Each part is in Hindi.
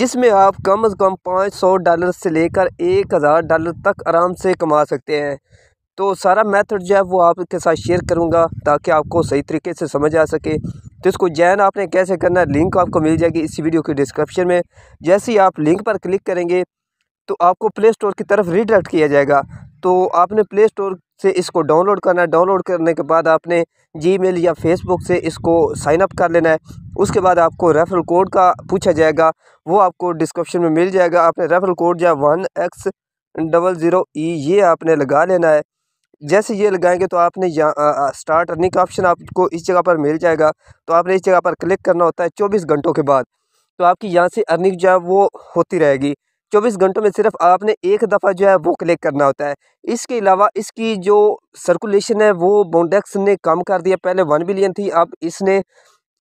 जिसमें आप कम से कम पाँच सौ डॉलर से लेकर एक हज़ार डॉलर तक आराम से कमा सकते हैं तो सारा मेथड जो है वो आपके साथ शेयर करूँगा ताकि आपको सही तरीके से समझ आ सके तो इसको जैन आपने कैसे करना है लिंक आपको मिल जाएगी इस वीडियो के डिस्क्रिप्शन में जैसे ही आप लिंक पर क्लिक करेंगे तो आपको प्ले स्टोर की तरफ रिडायरेक्ट किया जाएगा तो आपने प्ले स्टोर से इसको डाउनलोड करना है डाउनलोड करने के बाद आपने जीमेल या फेसबुक से इसको साइनअप कर लेना है उसके बाद आपको रेफरल कोड का पूछा जाएगा वो आपको डिस्क्रिप्शन में मिल जाएगा आपने रेफरल कोड या one X double zero E ये आपने लगा लेना है जैसे ये लगाएंगे तो आपने यहाँ स्टार्ट अर्निंग का ऑप्शन आपको इस जगह पर मिल जाएगा तो आपने इस जगह पर क्लिक करना होता है चौबीस घंटों के बाद तो आपकी यहाँ से अर्निंग जो है वो होती रहेगी चौबीस घंटों में सिर्फ आपने एक दफ़ा जो है वो क्लिक करना होता है इसके अलावा इसकी जो सर्कुलेशन है वो बोंडेक्स ने कम कर दिया पहले वन बिलियन थी अब इसने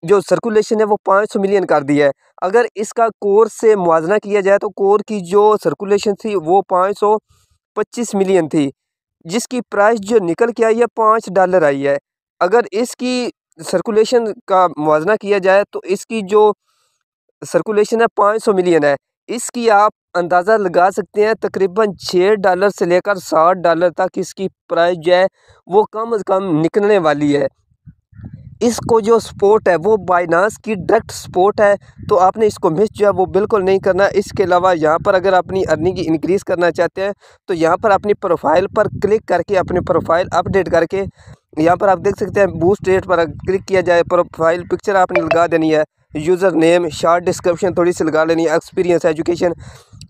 जो सर्कुलेशन है वो पाँच सौ मिलियन कर दी है अगर इसका कोर से मुआजना किया जाए तो कोर की जो सर्कुलेशन थी वो पाँच सौ पच्चीस मिलियन थी जिसकी प्राइस जो निकल के आई है पाँच डॉलर आई है अगर इसकी सर्कुलेशन का मुआजना किया जाए तो इसकी जो सर्कुलेशन है पाँच सौ मिलियन है इसकी आप अंदाज़ा लगा सकते हैं तकरीबन छः डॉलर से लेकर साठ डॉलर तक इसकी प्राइस जो है वो कम अज़ कम निकलने वाली है इसको जो सपोर्ट है वो बाइनास की डायरेक्ट सपोर्ट है तो आपने इसको मिस जो है वो बिल्कुल नहीं करना इसके अलावा यहाँ पर अगर अपनी अर्निंग इंक्रीज़ करना चाहते हैं तो यहाँ पर अपनी प्रोफाइल पर क्लिक करके अपनी प्रोफाइल अपडेट करके यहाँ पर आप देख सकते हैं बूस्ट रेट पर क्लिक किया जाए प्रोफाइल पिक्चर आपने लगा देनी है यूज़र नेम शार्ट डिस्क्रिप्शन थोड़ी सी लगा लेनी है एक्सपीरियंस एजुकेशन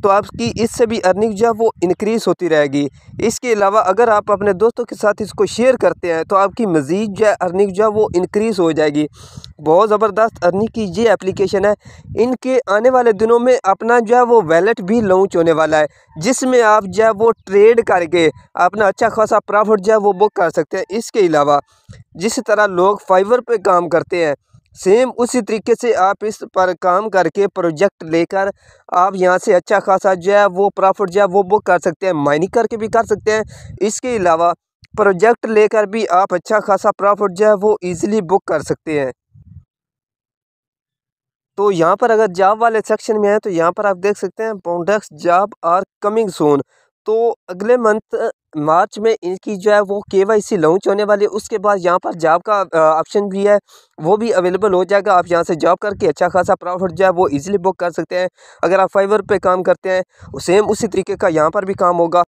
तो आपकी इससे भी अर्निंग जो है वो इनक्रीज़ होती रहेगी इसके अलावा अगर आप अपने दोस्तों के साथ इसको शेयर करते हैं तो आपकी मज़ीद जो है अर्निंग जो है वो इनक्रीज़ हो जाएगी बहुत ज़बरदस्त अर्निंग की ये एप्लीकेशन है इनके आने वाले दिनों में अपना जो है वो वैलेट भी लॉन्च होने वाला है जिसमें आप जो है वो ट्रेड करके अपना अच्छा खासा प्रॉफिट जो है वो बुक कर सकते हैं इसके अलावा जिस तरह लोग फाइवर पर काम करते हैं सेम उसी तरीके से आप इस पर काम करके प्रोजेक्ट लेकर आप यहाँ से अच्छा खासा जो है वो प्रॉफिट जो है वो बुक कर सकते हैं माइनिंग करके भी कर सकते हैं इसके अलावा प्रोजेक्ट लेकर भी आप अच्छा खासा प्रॉफिट जो है वो ईज़िली बुक कर सकते हैं तो यहाँ पर अगर जॉब वाले सेक्शन में है तो यहाँ पर आप देख सकते हैं पॉन्डेक्स जॉब आर कमिंग सोन तो अगले मंथ मार्च में इनकी जो है वो के वाई सी लॉन्च होने वाली है उसके बाद यहाँ पर जॉब का ऑप्शन भी है वो भी अवेलेबल हो जाएगा आप यहाँ से जॉब करके अच्छा खासा प्रॉफिट जो है वो इजीली बुक कर सकते हैं अगर आप फाइवर पे काम करते हैं सेम उसी तरीके का यहाँ पर भी काम होगा